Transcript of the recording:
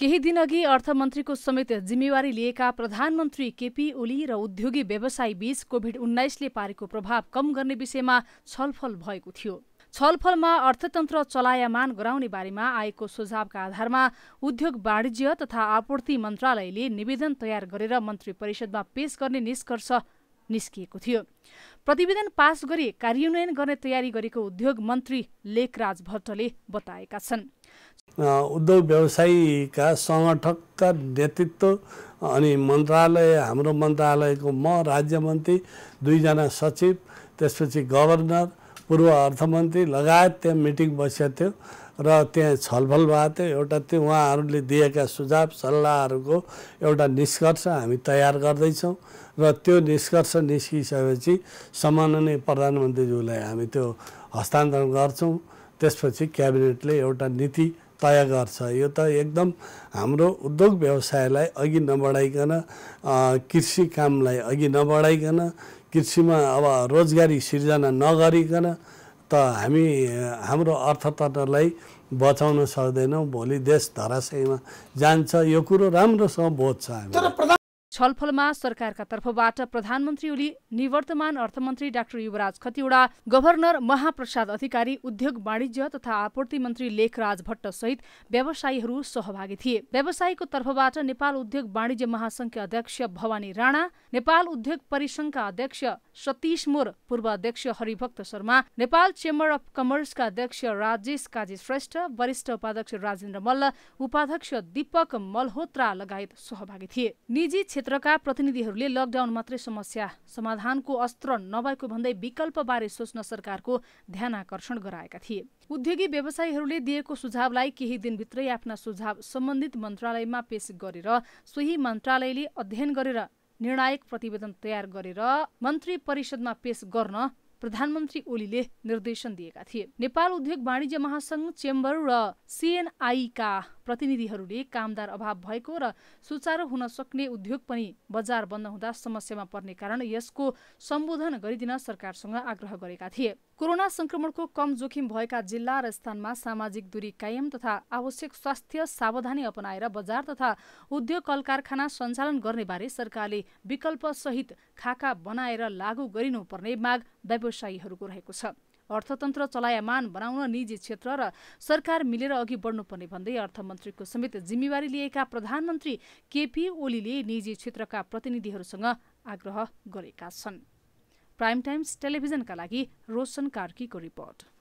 केही दिनअघि अर्थमन्त्रीको समेत जिम्मेवारी लिएका प्रधानमन्त्री केपी ओली र उद्योगी व्यवसायी बीच कोभिड उन्नाइसले पारेको प्रभाव कम गर्ने विषयमा छलफल भएको थियो छलफलमा अर्थतन्त्र चलायमान गराउने बारेमा आएको सुझावका आधारमा उद्योग वाणिज्य तथा आपूर्ति मन्त्रालयले निवेदन तयार गरेर मन्त्री परिषदमा पेश गर्ने निष्कर्ष निस्किएको थियो प्रतिवेदन पास गरी कार्यान्वयन गर्ने तयारी गरेको उद्योग मन्त्री लेखराज भट्टले बताएका छन् उद्योग व्यवसायीका सङ्गठकका नेतृत्व अनि मन्त्रालय हाम्रो मन्त्रालयको म राज्य मन्त्री दुईजना सचिव त्यसपछि गभर्नर पूर्व अर्थमन्त्री लगायत त्यहाँ मिटिङ बसेको थियो र त्यहाँ छलफल भएको थियो एउटा त्यो उहाँहरूले दिएका सुझाव सल्लाहहरूको एउटा निष्कर्ष हामी तयार गर्दैछौँ र त्यो निष्कर्ष निस्किसकेपछि सम्माननीय प्रधानमन्त्रीज्यूलाई हामी त्यो हस्तान्तरण गर्छौँ त्यसपछि क्याबिनेटले एउटा नीति तय गर्छ यो त एकदम हाम्रो उद्योग व्यवसायलाई अघि नबढाइकन कृषि कामलाई अघि नबढाइकन कृषिमा अब रोजगारी सिर्जना नगरिकन त हामी हाम्रो अर्थतन्त्रलाई बचाउन सक्दैनौँ भोलि देश धराशयमा जान्छ यो कुरो राम्रोसँग बोध छ हामी छलफलमा सरकारका तर्फबाट प्रधानमन्त्री ओली निवर्तमान अर्थमन्त्री डाक्टर युवराज खतिवड़ा गभर्नर महाप्रसाद अधिकारी उद्योग वाणिज्य तथा आपूर्ति मन्त्री लेखराज भट्ट सहित व्यवसायीहरू सहभागी थिए व्यवसायीको तर्फबाट नेपाल उद्योग वाणिज्य महासंघका अध्यक्ष भवानी राणा नेपाल उद्योग परिसंघका अध्यक्ष सतीश मोर पूर्व अध्यक्ष हरिभक्त शर्मा नेपाल चेम्बर अफ कमर्सका अध्यक्ष राजेश काजी श्रेष्ठ वरिष्ठ उपाध्यक्ष राजेन्द्र मल्ल उपाध्यक्ष दीपक मल्होत्रा लगायत सहभागी थिए निजी क्षेत्रका प्रतिनिधिहरूले लकडाउन मात्रै समस्या समाधानको अस्त्र नभएको भन्दै विकल्पबारे सोच्न सरकारको ध्यान आकर्षण गराएका थिए उद्योगी व्यवसायीहरूले दिएको सुझावलाई केही दिनभित्रै आफ्ना सुझाव सम्बन्धित मन्त्रालयमा पेश गरेर सोही मन्त्रालयले अध्ययन गरेर निर्णायक प्रतिवेदन तयार गरेर मन्त्री परिषदमा पेश गर्न प्रधानमन्त्री ओलीले निर्देशन दिएका थिए नेपाल उद्योग वाणिज्य महासङ्घ चेम्बर र सिएनआईका प्रतिनिधिहरूले कामदार अभाव भएको र सुचारू हुन सक्ने उद्योग पनि बजार बन्द हुँदा समस्यामा पर्ने कारण यसको सम्बोधन गरिदिन सरकारसँग आग्रह गरेका थिए कोरोना संक्रमणको कम जोखिम भएका जिल्ला र स्थानमा सामाजिक दूरी कायम तथा आवश्यक स्वास्थ्य सावधानी अपनाएर बजार तथा उद्योग कल कारखाना सञ्चालन गर्नेबारे सरकारले विकल्पसहित खाका बनाएर लागू गरिनुपर्ने माग व्यवसायीहरूको रहेको छ अर्थतन्त्र चलायमान बनाउन निजी क्षेत्र र सरकार मिलेर अघि बढ्नुपर्ने भन्दै अर्थमन्त्रीको समेत जिम्मेवारी लिएका प्रधानमन्त्री केपी ओलीले निजी क्षेत्रका प्रतिनिधिहरूसँग आग्रह गरेका छन् प्राइम टाइम्स टेलिभिजनका लागि रोशन कार्कीको रिपोर्ट